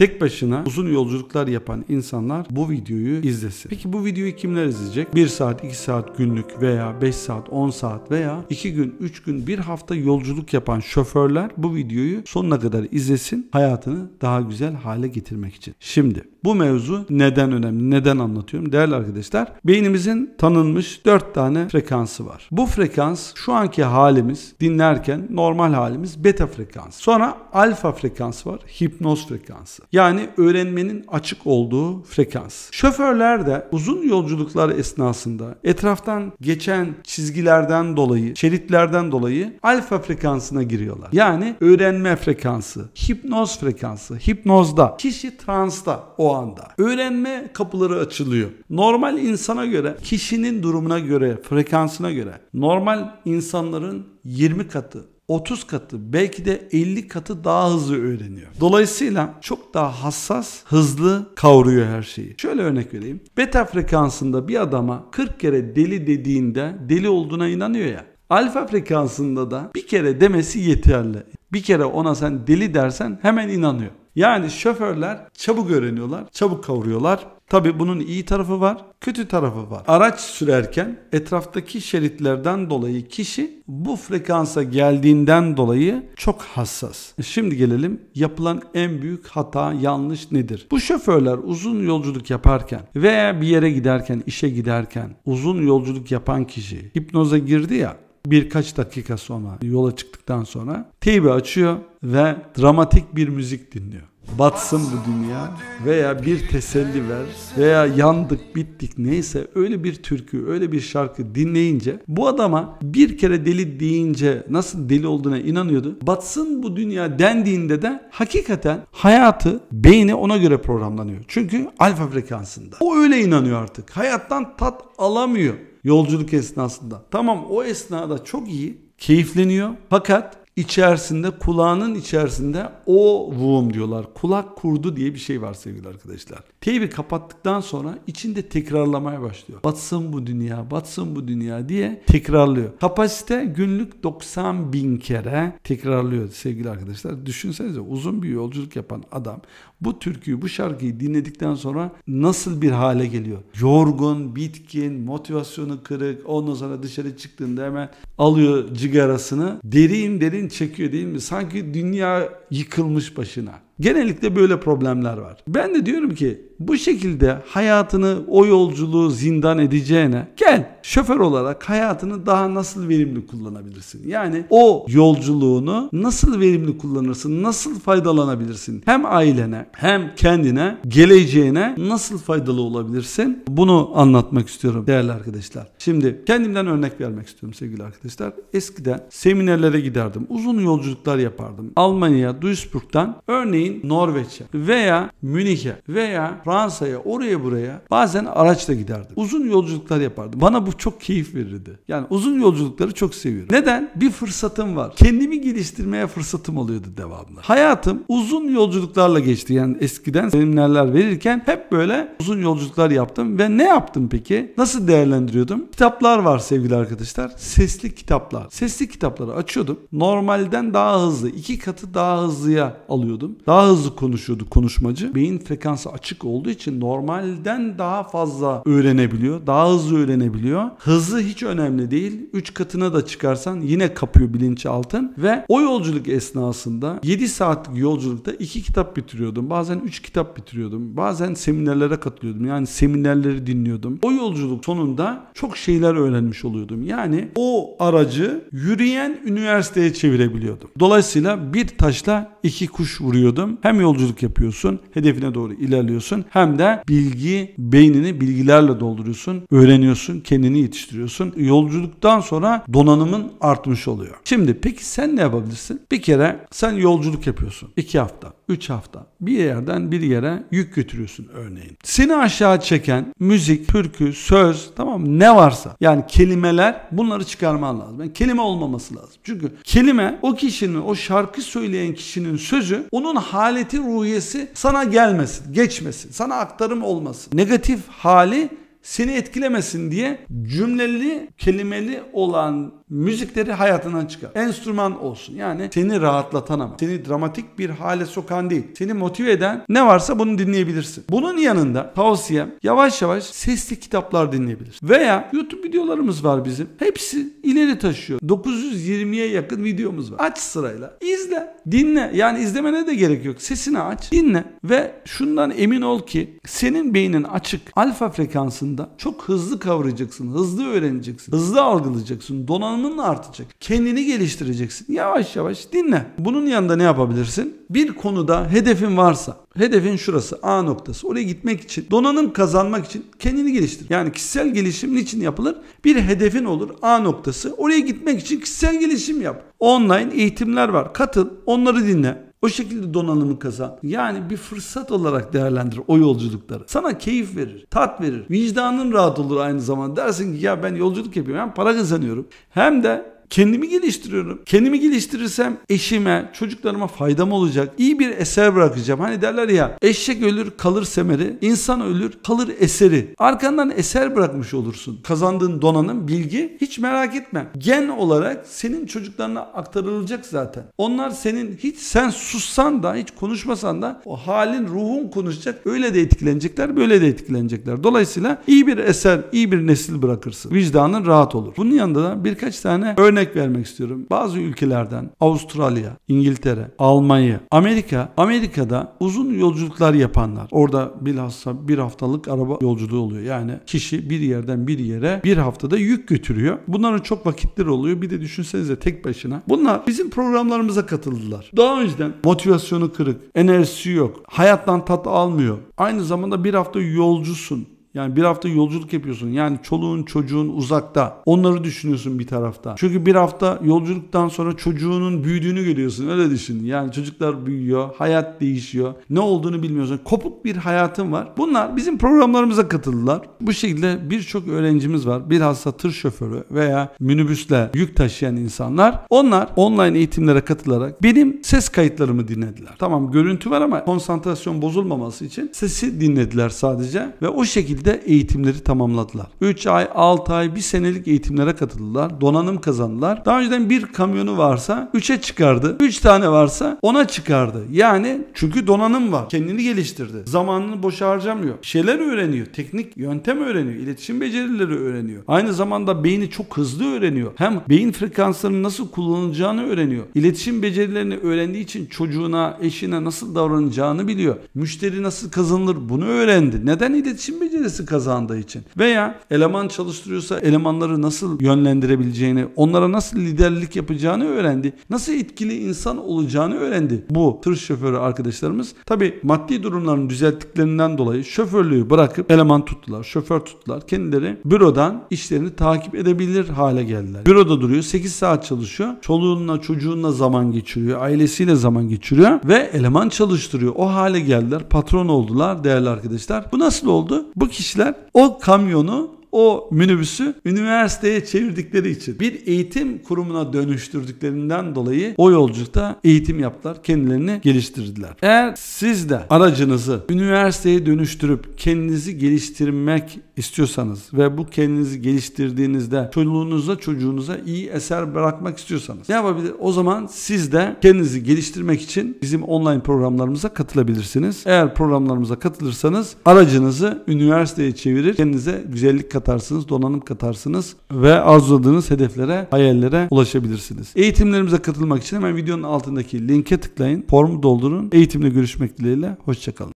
Tek başına uzun yolculuklar yapan insanlar bu videoyu izlesin. Peki bu videoyu kimler izleyecek? 1 saat, 2 saat günlük veya 5 saat, 10 saat veya 2 gün, 3 gün, 1 hafta yolculuk yapan şoförler bu videoyu sonuna kadar izlesin. Hayatını daha güzel hale getirmek için. Şimdi bu mevzu neden önemli? Neden anlatıyorum? Değerli arkadaşlar, beynimizin tanınmış 4 tane frekansı var. Bu frekans şu anki halimiz dinlerken normal halimiz beta frekans. Sonra alfa frekans var, hipnoz frekansı. Yani öğrenmenin açık olduğu frekans. Şoförler de uzun yolculuklar esnasında etraftan geçen çizgilerden dolayı, şeritlerden dolayı alfa frekansına giriyorlar. Yani öğrenme frekansı, hipnoz frekansı, hipnozda, kişi transta o anda. Öğrenme kapıları açılıyor. Normal insana göre, kişinin durumuna göre, frekansına göre normal insanların 20 katı 30 katı belki de 50 katı daha hızlı öğreniyor. Dolayısıyla çok daha hassas, hızlı kavruyor her şeyi. Şöyle örnek vereyim. Beta frekansında bir adama 40 kere deli dediğinde deli olduğuna inanıyor ya. Alfa frekansında da bir kere demesi yeterli. Bir kere ona sen deli dersen hemen inanıyor. Yani şoförler çabuk öğreniyorlar, çabuk kavuruyorlar. Tabi bunun iyi tarafı var, kötü tarafı var. Araç sürerken etraftaki şeritlerden dolayı kişi bu frekansa geldiğinden dolayı çok hassas. E şimdi gelelim yapılan en büyük hata yanlış nedir? Bu şoförler uzun yolculuk yaparken veya bir yere giderken, işe giderken uzun yolculuk yapan kişi hipnoza girdi ya Birkaç dakika sonra yola çıktıktan sonra teybi açıyor ve dramatik bir müzik dinliyor. Batsın bu dünya veya bir teselli ver veya yandık bittik neyse öyle bir türkü öyle bir şarkı dinleyince bu adama bir kere deli deyince nasıl deli olduğuna inanıyordu. Batsın bu dünya dendiğinde de hakikaten hayatı beyni ona göre programlanıyor. Çünkü alfa frekansında. O öyle inanıyor artık. Hayattan tat alamıyor yolculuk esnasında. Tamam o esnada çok iyi, keyifleniyor fakat içerisinde kulağının içerisinde o vum diyorlar. Kulak kurdu diye bir şey var sevgili arkadaşlar. Teybi kapattıktan sonra içinde tekrarlamaya başlıyor. Batsın bu dünya, batsın bu dünya diye tekrarlıyor. Kapasite günlük 90 bin kere tekrarlıyor sevgili arkadaşlar. Düşünsenize uzun bir yolculuk yapan adam bu türküyü, bu şarkıyı dinledikten sonra nasıl bir hale geliyor? Yorgun, bitkin, motivasyonu kırık. Ondan sonra dışarı çıktığında hemen alıyor cigarasını. Derin derin çekiyor değil mi? Sanki dünya yıkılmış başına. Genellikle böyle problemler var. Ben de diyorum ki bu şekilde hayatını o yolculuğu zindan edeceğine gel şoför olarak hayatını daha nasıl verimli kullanabilirsin? Yani o yolculuğunu nasıl verimli kullanırsın? Nasıl faydalanabilirsin? Hem ailene hem kendine geleceğine nasıl faydalı olabilirsin? Bunu anlatmak istiyorum değerli arkadaşlar. Şimdi kendimden örnek vermek istiyorum sevgili arkadaşlar. Eskiden seminerlere giderdim. Uzun yolculuklar yapardım. Almanya, Duisburg'dan örneğin örneğin Norveç'e veya Münih'e veya Fransa'ya oraya buraya bazen araçla giderdim. Uzun yolculuklar yapardım. Bana bu çok keyif verirdi. Yani uzun yolculukları çok seviyorum. Neden? Bir fırsatım var. Kendimi geliştirmeye fırsatım oluyordu devamlı. Hayatım uzun yolculuklarla geçti. Yani eskiden seminerler verirken hep böyle uzun yolculuklar yaptım ve ne yaptım peki? Nasıl değerlendiriyordum? Kitaplar var sevgili arkadaşlar. Sesli kitaplar. Sesli kitapları açıyordum. Normalden daha hızlı, iki katı daha hızlıya alıyordum. Daha daha hızlı konuşuyordu konuşmacı. Beyin frekansı açık olduğu için normalden daha fazla öğrenebiliyor. Daha hızlı öğrenebiliyor. Hızı hiç önemli değil. 3 katına da çıkarsan yine kapıyor bilinçaltın ve o yolculuk esnasında 7 saatlik yolculukta 2 kitap bitiriyordum. Bazen 3 kitap bitiriyordum. Bazen seminerlere katılıyordum. Yani seminerleri dinliyordum. O yolculuk sonunda çok şeyler öğrenmiş oluyordum. Yani o aracı yürüyen üniversiteye çevirebiliyordum. Dolayısıyla bir taşla iki kuş vuruyordum yapıyorsun. Hem yolculuk yapıyorsun, hedefine doğru ilerliyorsun. Hem de bilgi, beynini bilgilerle dolduruyorsun, öğreniyorsun, kendini yetiştiriyorsun. Yolculuktan sonra donanımın artmış oluyor. Şimdi peki sen ne yapabilirsin? Bir kere sen yolculuk yapıyorsun. iki hafta, 3 hafta. Bir yerden bir yere yük götürüyorsun örneğin. Seni aşağı çeken müzik, türkü, söz tamam mı? ne varsa yani kelimeler bunları çıkarman lazım. Yani kelime olmaması lazım. Çünkü kelime o kişinin o şarkı söyleyen kişinin sözü onun haleti ruhiyesi sana gelmesin, geçmesin, sana aktarım olmasın. Negatif hali seni etkilemesin diye cümleli, kelimeli olan müzikleri hayatından çıkar. Enstrüman olsun. Yani seni rahatlatan ama seni dramatik bir hale sokan değil. Seni motive eden ne varsa bunu dinleyebilirsin. Bunun yanında tavsiyem yavaş yavaş sesli kitaplar dinleyebilirsin. Veya YouTube videolarımız var bizim. Hepsi ileri taşıyor. 920'ye yakın videomuz var. Aç sırayla. izle, Dinle. Yani izlemene de gerek yok. Sesini aç. Dinle. Ve şundan emin ol ki senin beynin açık alfa frekansında çok hızlı kavrayacaksın. Hızlı öğreneceksin. Hızlı algılayacaksın. Donanım uzmanlığın artacak. Kendini geliştireceksin. Yavaş yavaş dinle. Bunun yanında ne yapabilirsin? Bir konuda hedefin varsa, hedefin şurası A noktası. Oraya gitmek için, donanım kazanmak için kendini geliştir. Yani kişisel gelişim için yapılır? Bir hedefin olur A noktası. Oraya gitmek için kişisel gelişim yap. Online eğitimler var. Katıl, onları dinle. O şekilde donanımı kazan. Yani bir fırsat olarak değerlendir o yolculukları. Sana keyif verir, tat verir. Vicdanın rahat olur aynı zamanda. Dersin ki ya ben yolculuk yapıyorum. Hem para kazanıyorum hem de Kendimi geliştiriyorum. Kendimi geliştirirsem eşime, çocuklarıma faydam olacak. İyi bir eser bırakacağım. Hani derler ya eşek ölür kalır semeri, insan ölür kalır eseri. Arkandan eser bırakmış olursun. Kazandığın donanım, bilgi hiç merak etme. Gen olarak senin çocuklarına aktarılacak zaten. Onlar senin hiç sen sussan da hiç konuşmasan da o halin ruhun konuşacak. Öyle de etkilenecekler, böyle de etkilenecekler. Dolayısıyla iyi bir eser, iyi bir nesil bırakırsın. Vicdanın rahat olur. Bunun yanında da birkaç tane örnek örnek vermek istiyorum. Bazı ülkelerden Avustralya, İngiltere, Almanya, Amerika. Amerika'da uzun yolculuklar yapanlar. Orada bilhassa bir haftalık araba yolculuğu oluyor. Yani kişi bir yerden bir yere bir haftada yük götürüyor. Bunların çok vakitleri oluyor. Bir de düşünsenize tek başına. Bunlar bizim programlarımıza katıldılar. Daha önceden motivasyonu kırık, enerjisi yok, hayattan tat almıyor. Aynı zamanda bir hafta yolcusun. Yani bir hafta yolculuk yapıyorsun. Yani çoluğun çocuğun uzakta. Onları düşünüyorsun bir tarafta. Çünkü bir hafta yolculuktan sonra çocuğunun büyüdüğünü görüyorsun. Öyle düşün. Yani çocuklar büyüyor. Hayat değişiyor. Ne olduğunu bilmiyorsun. Kopuk bir hayatın var. Bunlar bizim programlarımıza katıldılar. Bu şekilde birçok öğrencimiz var. Bilhassa tır şoförü veya minibüsle yük taşıyan insanlar. Onlar online eğitimlere katılarak benim ses kayıtlarımı dinlediler. Tamam görüntü var ama konsantrasyon bozulmaması için sesi dinlediler sadece ve o şekilde şekilde eğitimleri tamamladılar. 3 ay, 6 ay, 1 senelik eğitimlere katıldılar. Donanım kazandılar. Daha önceden bir kamyonu varsa 3'e çıkardı. 3 tane varsa 10'a çıkardı. Yani çünkü donanım var. Kendini geliştirdi. Zamanını boşa harcamıyor. Şeyler öğreniyor. Teknik yöntem öğreniyor. iletişim becerileri öğreniyor. Aynı zamanda beyni çok hızlı öğreniyor. Hem beyin frekanslarını nasıl kullanacağını öğreniyor. İletişim becerilerini öğrendiği için çocuğuna, eşine nasıl davranacağını biliyor. Müşteri nasıl kazanılır bunu öğrendi. Neden iletişim becerisi? neresi kazandığı için veya eleman çalıştırıyorsa elemanları nasıl yönlendirebileceğini, onlara nasıl liderlik yapacağını öğrendi. Nasıl etkili insan olacağını öğrendi bu tır şoförü arkadaşlarımız. Tabi maddi durumlarını düzelttiklerinden dolayı şoförlüğü bırakıp eleman tuttular, şoför tuttular. Kendileri bürodan işlerini takip edebilir hale geldiler. Büroda duruyor, 8 saat çalışıyor. Çoluğunla çocuğunla zaman geçiriyor, ailesiyle zaman geçiriyor ve eleman çalıştırıyor. O hale geldiler, patron oldular değerli arkadaşlar. Bu nasıl oldu? Bu kişi kişiler o kamyonu o minibüsü üniversiteye çevirdikleri için bir eğitim kurumuna dönüştürdüklerinden dolayı o yolculukta eğitim yaptılar. Kendilerini geliştirdiler. Eğer siz de aracınızı üniversiteye dönüştürüp kendinizi geliştirmek istiyorsanız ve bu kendinizi geliştirdiğinizde çoluğunuza çocuğunuza iyi eser bırakmak istiyorsanız ne yapabilir? O zaman siz de kendinizi geliştirmek için bizim online programlarımıza katılabilirsiniz. Eğer programlarımıza katılırsanız aracınızı üniversiteye çevirir kendinize güzellik katılabilirsiniz katarsınız, donanım katarsınız ve arzuladığınız hedeflere, hayallere ulaşabilirsiniz. Eğitimlerimize katılmak için hemen videonun altındaki linke tıklayın, formu doldurun. Eğitimle görüşmek dileğiyle, hoşçakalın.